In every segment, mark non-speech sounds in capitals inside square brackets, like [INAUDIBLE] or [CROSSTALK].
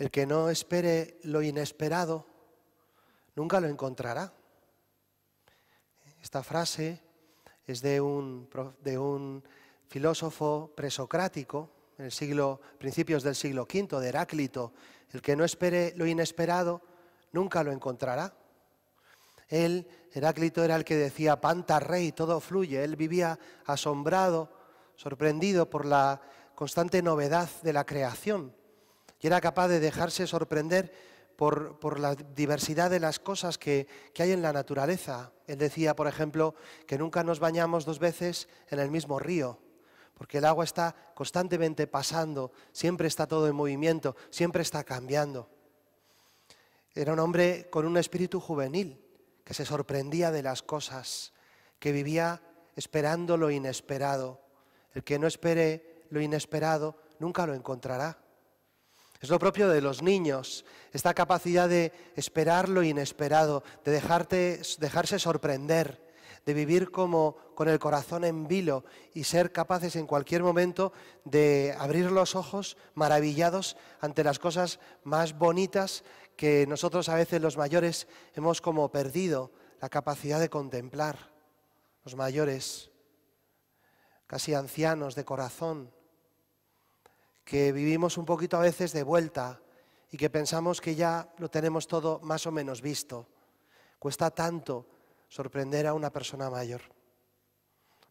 El que no espere lo inesperado nunca lo encontrará. Esta frase es de un, filósofo presocrático en siglo, principios del siglo V, de Heráclito. El que no espere lo inesperado nunca lo encontrará. Él, Heráclito, era el que decía, Panta Rey, todo fluye. Él vivía asombrado, sorprendido por la constante novedad de la creación y era capaz de dejarse sorprender por, la diversidad de las cosas que hay en la naturaleza. Él decía, por ejemplo, que nunca nos bañamos dos veces en el mismo río, porque el agua está constantemente pasando, siempre está todo en movimiento, siempre está cambiando. Era un hombre con un espíritu juvenil, que se sorprendía de las cosas, que vivía esperando lo inesperado. El que no espere lo inesperado nunca lo encontrará. Es lo propio de los niños, esta capacidad de esperar lo inesperado, de dejarse sorprender, de vivir como con el corazón en vilo y ser capaces en cualquier momento de abrir los ojos maravillados ante las cosas más bonitas que nosotros a veces los mayores hemos como perdido la capacidad de contemplar. Los mayores, casi ancianos de corazón, que vivimos un poquito a veces de vuelta y que pensamos que ya lo tenemos todo más o menos visto. Cuesta tanto sorprender a una persona mayor.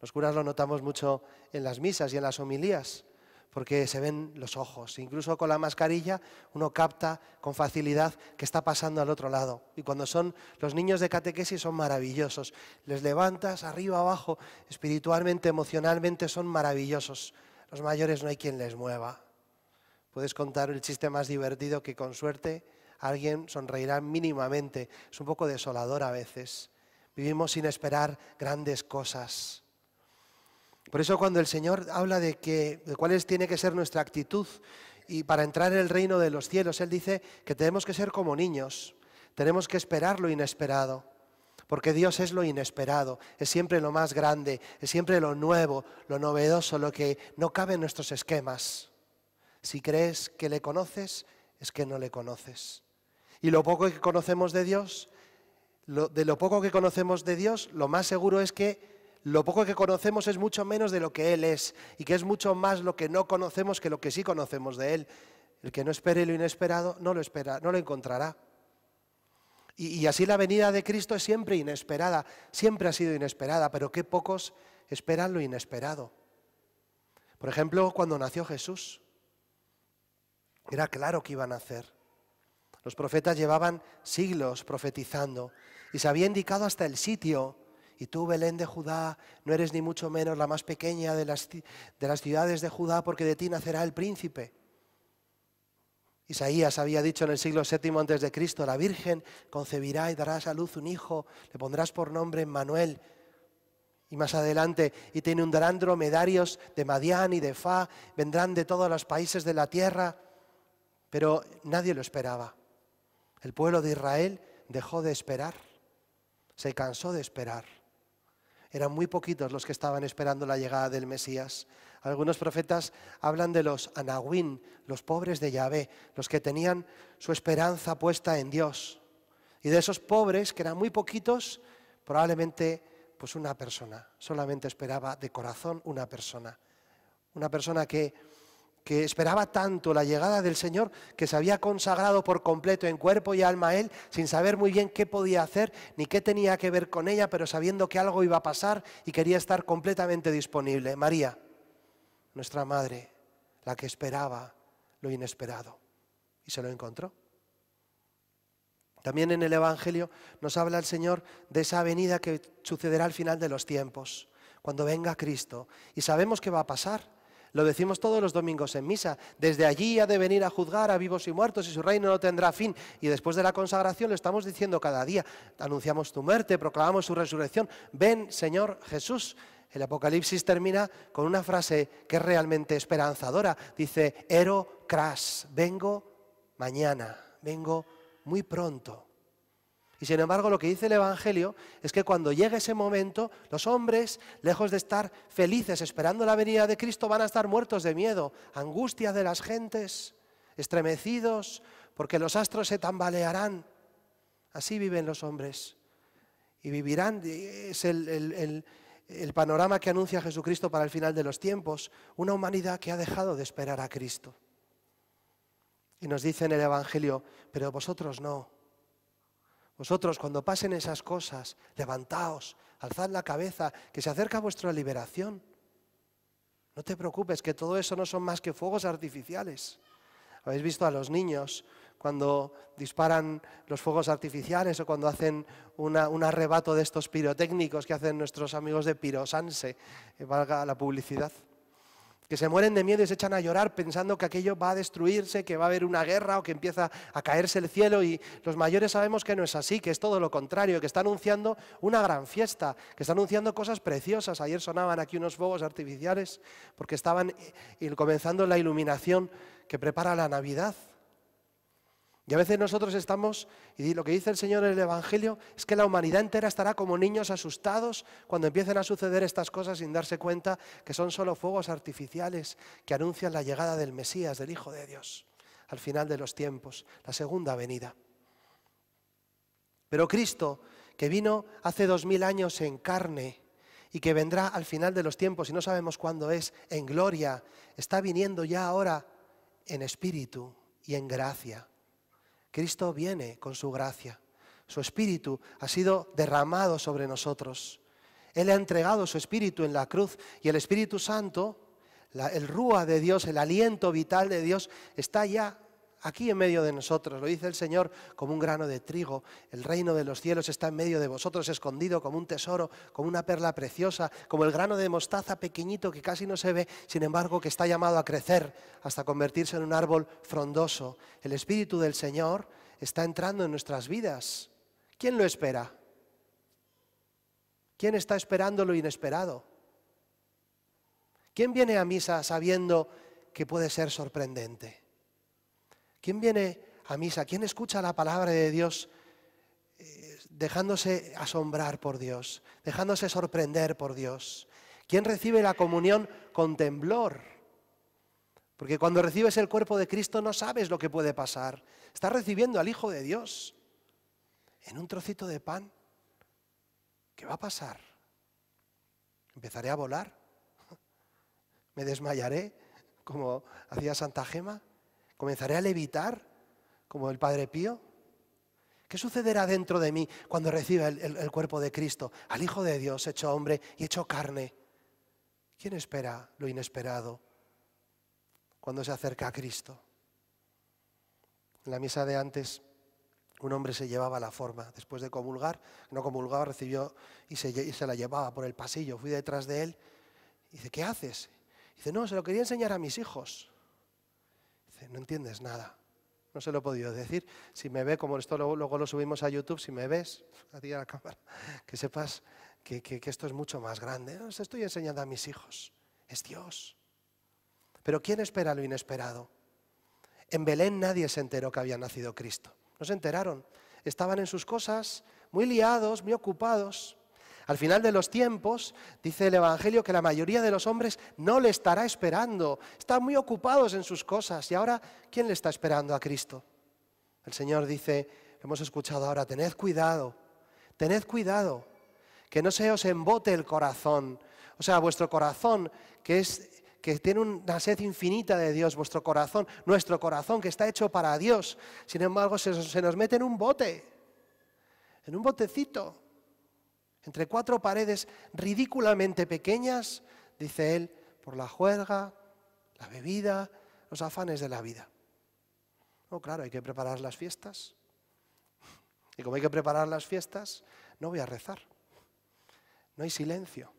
Los curas lo notamos mucho en las misas y en las homilías, porque se ven los ojos. Incluso con la mascarilla uno capta con facilidad que está pasando al otro lado. Y cuando son los niños de catequesis son maravillosos. Les levantas arriba, abajo, espiritualmente, emocionalmente son maravillosos. Los mayores no hay quien les mueva puedes contar el chiste más divertido que con suerte alguien sonreirá mínimamente. Es un poco desolador a veces. Vivimos sin esperar grandes cosas. Por eso cuando el Señor habla de, que, cuáles tiene que ser nuestra actitud y para entrar en el reino de los cielos, Él dice que tenemos que ser como niños, tenemos que esperar lo inesperado, porque Dios es lo inesperado, es siempre lo más grande, es siempre lo nuevo, lo novedoso, lo que no cabe en nuestros esquemas. Si crees que le conoces, es que no le conoces. Y lo poco que conocemos de Dios, lo, de lo poco que conocemos de Dios, lo más seguro es que lo poco que conocemos es mucho menos de lo que Él es y que es mucho más lo que no conocemos que lo que sí conocemos de Él. El que no espere lo inesperado no lo, espera, no lo encontrará. y así la venida de Cristo es siempre inesperada, siempre ha sido inesperada, pero qué pocos esperan lo inesperado. Por ejemplo, cuando nació Jesús. Era claro que iban a hacer. Los profetas llevaban siglos profetizando y se había indicado hasta el sitio. Y tú, Belén de Judá, no eres ni mucho menos la más pequeña de las, de las ciudades de Judá, porque de ti nacerá el príncipe. Isaías había dicho en el siglo VII antes de Cristo, la Virgen concebirá y darás a luz un hijo, le pondrás por nombre Manuel. Y más adelante, y te inundarán dromedarios de Madián y de Fa, vendrán de todos los países de la tierra. Pero nadie lo esperaba. El pueblo de Israel dejó de esperar, se cansó de esperar. Eran muy poquitos los que estaban esperando la llegada del Mesías. Algunos profetas hablan de los anahuín, los pobres de Yahvé, los que tenían su esperanza puesta en Dios. Y de esos pobres, que eran muy poquitos, probablemente pues una persona, solamente esperaba de corazón una persona. Una persona que que esperaba tanto la llegada del Señor, que se había consagrado por completo en cuerpo y alma a Él, sin saber muy bien qué podía hacer ni qué tenía que ver con ella, pero sabiendo que algo iba a pasar y quería estar completamente disponible. María, nuestra madre, la que esperaba lo inesperado, y se lo encontró. También en el Evangelio nos habla el Señor de esa venida que sucederá al final de los tiempos, cuando venga Cristo. Y sabemos qué va a pasar. Lo decimos todos los domingos en misa. Desde allí ha de venir a juzgar a vivos y muertos y su reino no tendrá fin. Y después de la consagración lo estamos diciendo cada día. Anunciamos tu muerte, proclamamos su resurrección. Ven, Señor Jesús. El Apocalipsis termina con una frase que es realmente esperanzadora. Dice, Ero cras, vengo mañana, vengo muy pronto. Y sin embargo, lo que dice el Evangelio es que cuando llegue ese momento, los hombres, lejos de estar felices esperando la venida de Cristo, van a estar muertos de miedo, angustia de las gentes, estremecidos, porque los astros se tambalearán. Así viven los hombres. Y vivirán, es el, panorama que anuncia Jesucristo para el final de los tiempos, una humanidad que ha dejado de esperar a Cristo. Y nos dice en el Evangelio, pero vosotros no vosotros, cuando pasen esas cosas, levantaos, alzad la cabeza, que se acerca vuestra liberación. No te preocupes, que todo eso no son más que fuegos artificiales. Habéis visto a los niños cuando disparan los fuegos artificiales o cuando hacen un arrebato de estos pirotécnicos que hacen nuestros amigos de Pirosanse, eh, valga la publicidad que se mueren de miedo y se echan a llorar pensando que aquello va a destruirse, que va a haber una guerra o que empieza a caerse el cielo y los mayores sabemos que no es así, que es todo lo contrario, que está anunciando una gran fiesta, que está anunciando cosas preciosas. Ayer sonaban aquí unos fuegos artificiales porque estaban eh, comenzando la iluminación que prepara la Navidad. Y a veces nosotros estamos, y lo que dice el Señor en el Evangelio, es que la humanidad entera estará como niños asustados cuando empiecen a suceder estas cosas sin darse cuenta que son solo fuegos artificiales que anuncian la llegada del Mesías, del Hijo de Dios, al final de los tiempos, la segunda venida. Pero Cristo, que vino hace dos mil años en carne, y que vendrá al final de los tiempos, y no sabemos cuándo es, en gloria, está viniendo ya ahora en espíritu y en gracia. Cristo viene con su gracia. Su espíritu ha sido derramado sobre nosotros. Él ha entregado su espíritu en la cruz y el Espíritu Santo, el rúa de Dios, el aliento vital de Dios, está ya aquí en medio de nosotros. Lo dice el Señor como un grano de trigo. El reino de los cielos está en medio de vosotros, escondido como un tesoro, como una perla preciosa, como el grano de mostaza pequeñito que casi no se ve, sin embargo que está llamado a crecer hasta convertirse en un árbol frondoso. El Espíritu del Señor está entrando en nuestras vidas. ¿Quién lo espera? ¿Quién está esperando lo inesperado? ¿Quién viene a misa sabiendo que puede ser sorprendente? ¿Quién viene a misa? ¿Quién escucha la palabra de Dios eh, dejándose asombrar por Dios, dejándose sorprender por Dios? ¿Quién recibe la comunión con temblor? Porque cuando recibes el cuerpo de Cristo no sabes lo que puede pasar. Estás recibiendo al Hijo de Dios en un trocito de pan. ¿Qué va a pasar? ¿Empezaré a volar? [LAUGHS] ¿Me desmayaré como hacía Santa Gema? ¿Comenzaré a levitar como el Padre Pío? ¿Qué sucederá dentro de mí cuando reciba el, cuerpo de Cristo, al Hijo de Dios hecho hombre y hecho carne? ¿Quién espera lo inesperado cuando se acerca a Cristo? En la misa de antes, un hombre se llevaba la forma. Después de comulgar, no comulgaba, recibió y se, la llevaba por el pasillo. Fui detrás de él. Y dice, ¿qué haces? dice, no, se lo quería enseñar a mis hijos no entiendes nada. No se lo he podido decir. Si me ve, como esto luego, lo subimos a YouTube, si me ves, a ti a la cámara, [LAUGHS] que sepas que, esto es mucho más grande. Ah, estoy enseñando a mis hijos. Es Dios. Pero ¿quién espera lo inesperado? En Belén nadie se enteró que había nacido Cristo. No se enteraron. Estaban en sus cosas, muy liados, muy ocupados. Al final de los tiempos, dice el Evangelio, que la mayoría de los hombres no le estará esperando. Están muy ocupados en sus cosas. Y ahora, ¿quién le está esperando a Cristo? El Señor dice, hemos escuchado ahora, tened cuidado, tened cuidado, que no se os embote el corazón. O sea, vuestro corazón, que es que tiene una sed infinita de Dios, vuestro corazón, nuestro corazón que está hecho para Dios, sin embargo se nos mete en un bote, en un botecito, entre cuatro paredes ridículamente pequeñas, dice él, por la juerga, la bebida, los afanes de la vida. No, oh, claro, hay que preparar las fiestas. Y como hay que preparar las fiestas, no voy a rezar. No hay silencio.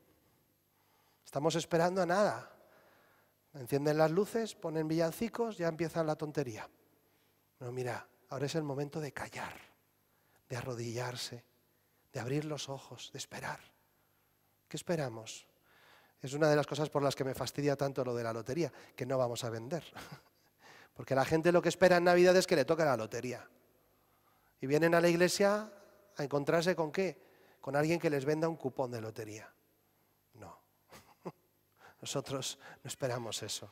Estamos esperando a nada. Encienden las luces, ponen villancicos, ya empieza la tontería. No, mira, ahora es el momento de callar, de arrodillarse, de abrir los ojos, de esperar. ¿Qué esperamos? Es una de las cosas por las que me fastidia tanto lo de la lotería, que no vamos a vender. [LAUGHS] Porque la gente lo que espera en Navidad es que le toque la lotería. Y vienen a la iglesia a encontrarse con qué? Con alguien que les venda un cupón de lotería. No. [LAUGHS] Nosotros no esperamos eso.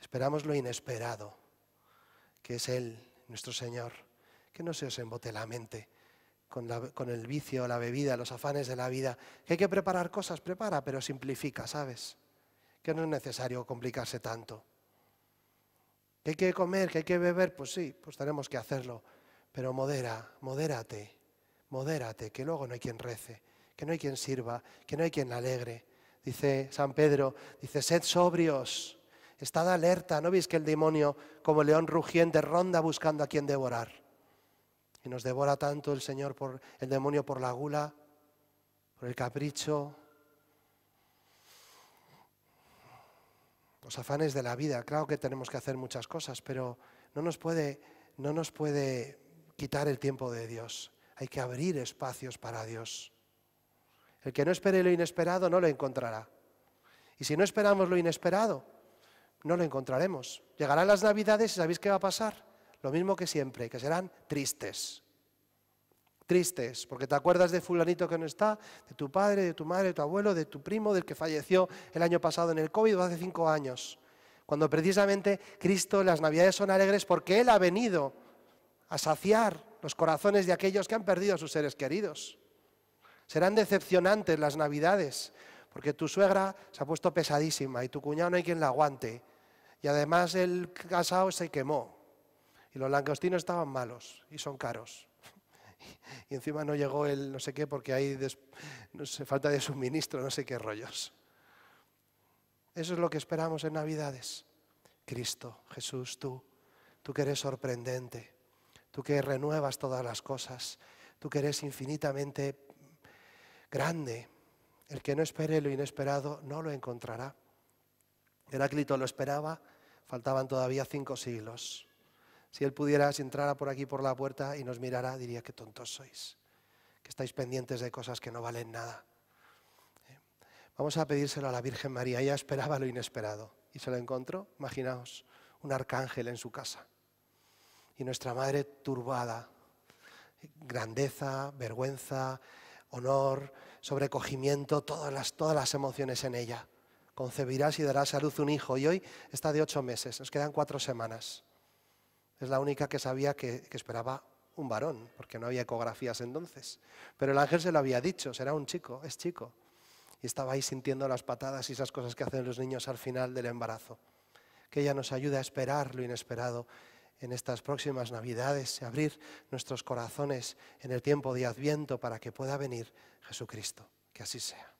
Esperamos lo inesperado, que es Él, nuestro Señor. Que no se os embote la mente con, el vicio, la bebida, los afanes de la vida. Que hay que preparar cosas, prepara, pero simplifica, ¿sabes? Que no es necesario complicarse tanto. Que hay que comer, que hay que beber, pues sí, pues tenemos que hacerlo. Pero modera, modérate, modérate, que luego no hay quien rece, que no hay quien sirva, que no hay quien alegre. Dice San Pedro, dice, sed sobrios, estad alerta, ¿no veis que el demonio como león rugiente ronda buscando a quien devorar? y nos devora tanto el Señor por el demonio por la gula, por el capricho, los afanes de la vida. Claro que tenemos que hacer muchas cosas, pero no nos puede, no nos puede quitar el tiempo de Dios. Hay que abrir espacios para Dios. El que no espere lo inesperado no lo encontrará. Y si no esperamos lo inesperado, no lo encontraremos. Llegará las navidades y sabéis qué va a pasar lo mismo que siempre, que serán tristes. Tristes, porque te acuerdas de fulanito que no está, de tu padre, de tu madre, de tu abuelo, de tu primo, del que falleció el año pasado en el COVID o hace cinco años. Cuando precisamente Cristo, las navidades son alegres porque Él ha venido a saciar los corazones de aquellos que han perdido a sus seres queridos. Serán decepcionantes las navidades, porque tu suegra se ha puesto pesadísima y tu cuñado no hay quien la aguante. Y además el casado se quemó y los langostinos estaban malos y son caros. [LAUGHS] Y encima no llegó el no sé qué porque hay no sé, falta de suministro, no sé qué rollos. Eso es lo que esperamos en Navidades. Cristo, Jesús, tú, tú que eres sorprendente, tú que renuevas todas las cosas, tú que eres infinitamente grande. El que no espere lo inesperado no lo encontrará. Heráclito lo esperaba, faltaban todavía cinco siglos. Si Él pudiera, si entrara por aquí por la puerta y nos mirara, diría que tontos sois, que estáis pendientes de cosas que no valen nada. ¿Eh? Vamos a pedírselo a la Virgen María, ella esperaba lo inesperado y se lo encontró, imaginaos, un arcángel en su casa. Y nuestra madre turbada, grandeza, vergüenza, honor, sobrecogimiento, todas las, todas las emociones en ella. Concebirás y darás a luz un hijo y hoy está de ocho meses, nos quedan cuatro semanas. Es la única que sabía que, esperaba un varón, porque no había ecografías entonces. Pero el ángel se lo había dicho, será un chico, es chico. Y estaba ahí sintiendo las patadas y esas cosas que hacen los niños al final del embarazo. Que ella nos ayude a esperar lo inesperado en estas próximas Navidades y abrir nuestros corazones en el tiempo de Adviento para que pueda venir Jesucristo. Que así sea.